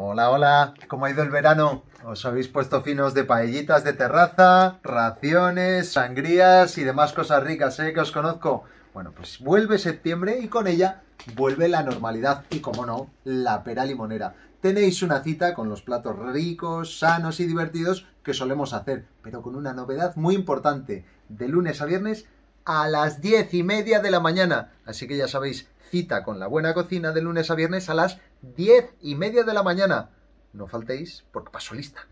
Hola, hola, ¿cómo ha ido el verano? Os habéis puesto finos de paellitas de terraza, raciones, sangrías y demás cosas ricas, ¿eh? Que os conozco. Bueno, pues vuelve septiembre y con ella vuelve la normalidad y, como no, la pera limonera. Tenéis una cita con los platos ricos, sanos y divertidos que solemos hacer, pero con una novedad muy importante. De lunes a viernes a las diez y media de la mañana. Así que ya sabéis, cita con la buena cocina de lunes a viernes a las diez y media de la mañana. No faltéis porque paso lista.